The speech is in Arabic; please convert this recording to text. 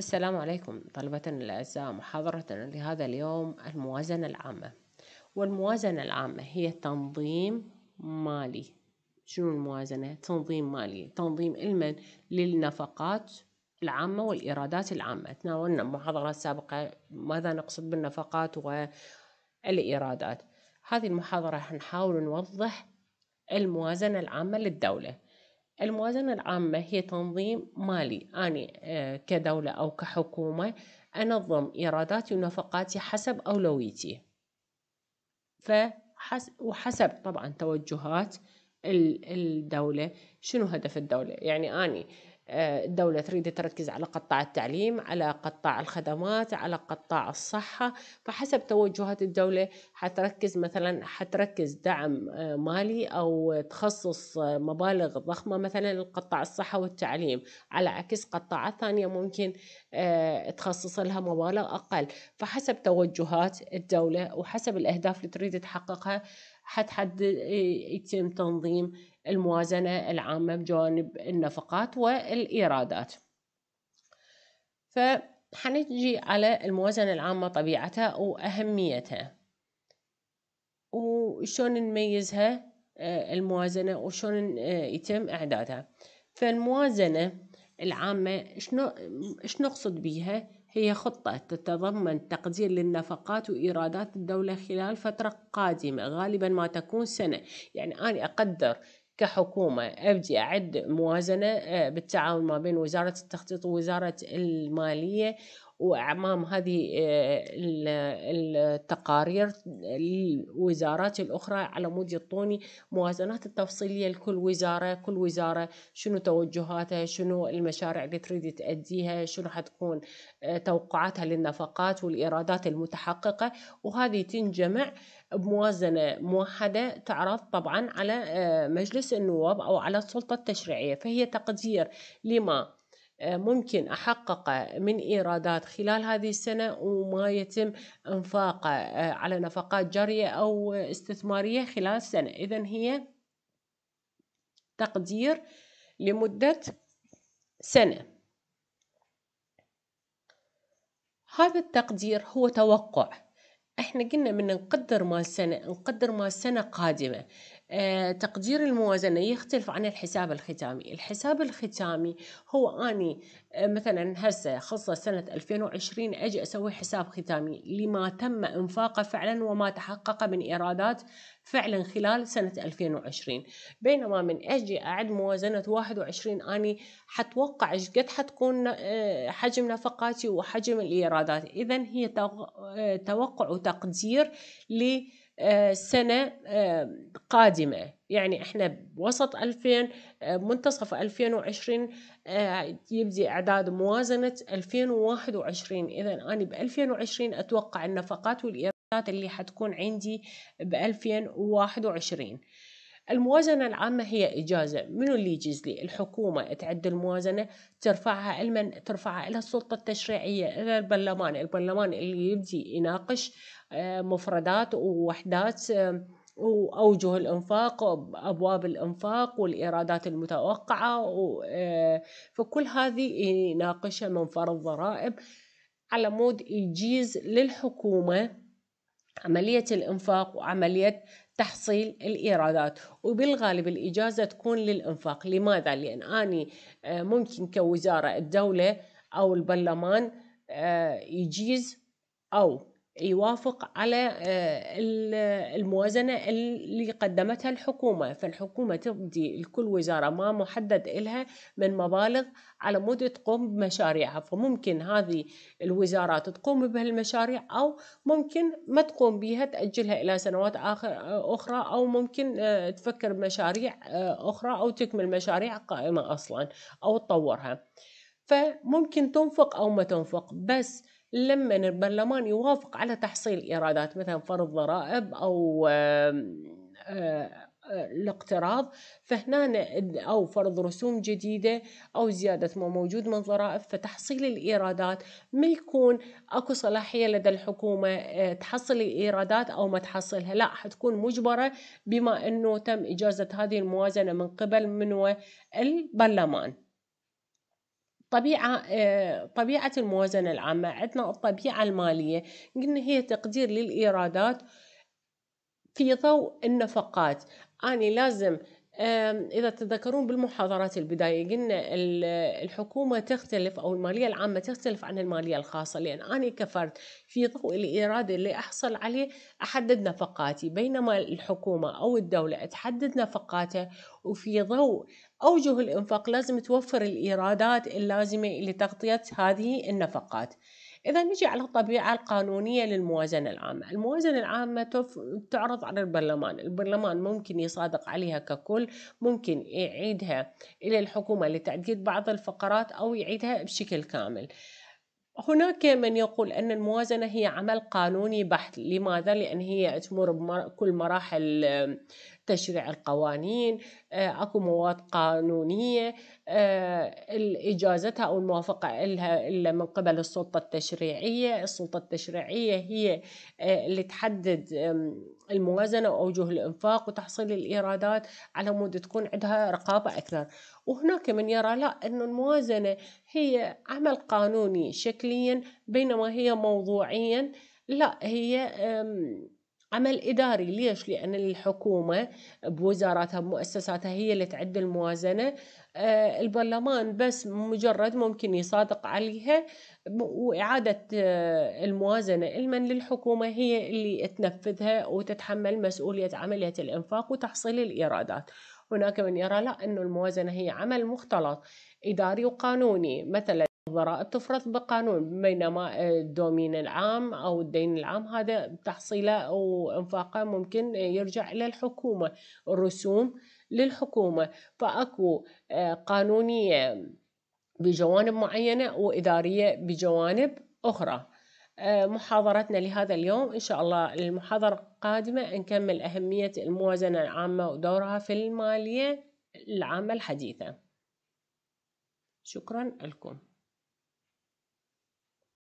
السلام عليكم طلبة الأعزاء محاضرة لهذا اليوم الموازنة العامة والموازنة العامة هي تنظيم مالي شنو الموازنة؟ تنظيم مالي تنظيم المن للنفقات العامة والإيرادات العامة تناولنا محاضرات سابقة ماذا نقصد بالنفقات والإيرادات هذه المحاضرة نحاول نوضح الموازنة العامة للدولة الموازنة العامة هي تنظيم مالي أني آه، كدولة أو كحكومة أنظم إيراداتي ونفقاتي حسب أولويتي فحس وحسب طبعا توجهات الدولة شنو هدف الدولة يعني أني الدولة تريد تركز على قطاع التعليم على قطاع الخدمات على قطاع الصحة فحسب توجهات الدولة حتركز مثلا حتركز دعم آه، مالي أو تخصص آه، مبالغ ضخمة مثلا لقطاع الصحة والتعليم على عكس قطاعات ثانية ممكن آه، تخصص لها مبالغ أقل فحسب توجهات الدولة وحسب الأهداف اللي تريد تحققها حتحدد إيه، يتم تنظيم الموازنة العامة بجانب النفقات والإيرادات فحنجي على الموازنة العامة طبيعتها وأهميتها وشون نميزها آه، الموازنة وشون آه، يتم إعدادها فالموازنة العامة شنو نقصد بيها هي خطة تتضمن تقدير للنفقات وإيرادات الدولة خلال فترة قادمة غالبا ما تكون سنة يعني أنا أقدر كحكومة أبدي أعد موازنة آه، بالتعاون ما بين وزارة التخطيط ووزارة المالية وأمام هذه آه، التقارير الوزارات الأخرى على مود يعطوني موازنات التفصيلية لكل وزارة كل وزارة شنو توجهاتها شنو المشاريع اللي تريد تأديها شنو حتكون آه، توقعاتها للنفقات والإيرادات المتحققة وهذه تنجمع بموازنة موحدة تعرض طبعا على آه، مجلس النواب أو على السلطة التشريعية فهي تقدير لما ممكن أحققه من إيرادات خلال هذه السنة وما يتم إنفاقه آه، على نفقات جارية أو استثمارية خلال سنة إذا هي تقدير لمدة سنة هذا التقدير هو توقع احنا قلنا من نقدر مال سنة نقدر مال سنة قادمة آه، تقدير الموازنة يختلف عن الحساب الختامي الحساب الختامي هو أني آه، مثلا هسه خاصة سنة 2020 أجي أسوي حساب ختامي لما تم إنفاقه فعلا وما تحقق من إيرادات فعلا خلال سنة 2020 بينما من أجي أعد موازنة 21 أني حتوقع قد حتكون آه، حجم نفقاتي وحجم الإيرادات إذا هي توقع وتقدير لي آه، سنة آه، قادمة يعني احنا بوسط 2000 آه، منتصف 2020 يبدي اعداد موازنة 2021 اذا انا ب 2020 اتوقع النفقات والايرادات اللي حتكون عندي ب 2021 الموازنة العامة هي إجازة منو اللي يجيز لي الحكومة تعد الموازنة ترفعها المن ترفعها إلى السلطة التشريعية إلى البرلمان البرلمان اللي يبدي يناقش آه، مفردات ووحدات آه، وأوجه الإنفاق وأبواب الإنفاق والإيرادات المتوقعة آه، فكل هذه يناقشها منفر ضرائب على مود يجيز للحكومة عملية الإنفاق وعملية تحصيل الإيرادات وبالغالب الإجازة تكون للإنفاق لماذا؟ لأن أني ممكن كوزارة الدولة أو البرلمان يجيز أو يوافق على آه، الموازنة اللي قدمتها الحكومة فالحكومة تبدي لكل وزارة ما محدد إلها من مبالغ على مدة تقوم بمشاريعها فممكن هذه الوزارات تقوم بهالمشاريع أو ممكن ما تقوم بها تأجلها إلى سنوات آخر أخرى أو ممكن آه، تفكر بمشاريع آه، أخرى أو تكمل مشاريع قائمة أصلا أو تطورها فممكن تنفق أو ما تنفق بس لما البرلمان يوافق على تحصيل ايرادات مثلا فرض ضرائب او آه، آه، الاقتراض فهنا او فرض رسوم جديده او زياده ما موجود من ضرائب فتحصيل الايرادات ما يكون اكو صلاحيه لدى الحكومه آه، تحصل الايرادات او ما تحصلها لا حتكون مجبره بما انه تم اجازه هذه الموازنه من قبل منو البرلمان طبيعة آه، طبيعة الموازنة العامة عندنا الطبيعة المالية قلنا هي تقدير للإيرادات في ضوء النفقات أنا لازم إذا تتذكرون بالمحاضرات البداية قلنا الحكومة تختلف أو المالية العامة تختلف عن المالية الخاصة لأن أنا كفرد في ضوء الإرادة اللي أحصل عليه أحدد نفقاتي بينما الحكومة أو الدولة تحدد نفقاتها وفي ضوء أوجه الإنفاق لازم توفر الإيرادات اللازمة لتغطية هذه النفقات إذا نجي على الطبيعة القانونية للموازنة العامة الموازنة العامة تعرض على البرلمان البرلمان ممكن يصادق عليها ككل ممكن يعيدها إلى الحكومة لتعديل بعض الفقرات أو يعيدها بشكل كامل هناك من يقول أن الموازنة هي عمل قانوني بحت لماذا؟ لأن هي تمر بكل مراحل تشريع القوانين آه، اكو مواد قانونية آه، اجازتها او الموافقة لها الا من قبل السلطة التشريعية السلطة التشريعية هي آه، اللي تحدد الموازنة واوجه الانفاق وتحصيل الايرادات على مود تكون عندها رقابة اكثر وهناك من يرى لا انه الموازنة هي عمل قانوني شكليا بينما هي موضوعيا لا هي عمل إداري ليش؟ لأن الحكومة بوزاراتها بمؤسساتها هي اللي تعد الموازنة آه، البرلمان بس مجرد ممكن يصادق عليها وإعادة آه، الموازنة المن للحكومة هي اللي تنفذها وتتحمل مسؤولية عملية الإنفاق وتحصيل الإيرادات هناك من يرى لا أن الموازنة هي عمل مختلط إداري وقانوني مثلا الوزراء تفرض بقانون بينما آه، الدومين العام أو الدين العام هذا تحصيله وإنفاقه ممكن يرجع إلى الحكومة الرسوم للحكومة فأكو آه، قانونية بجوانب معينة وإدارية بجوانب أخرى آه، محاضرتنا لهذا اليوم إن شاء الله المحاضرة القادمة نكمل أهمية الموازنة العامة ودورها في المالية العامة الحديثة شكرا لكم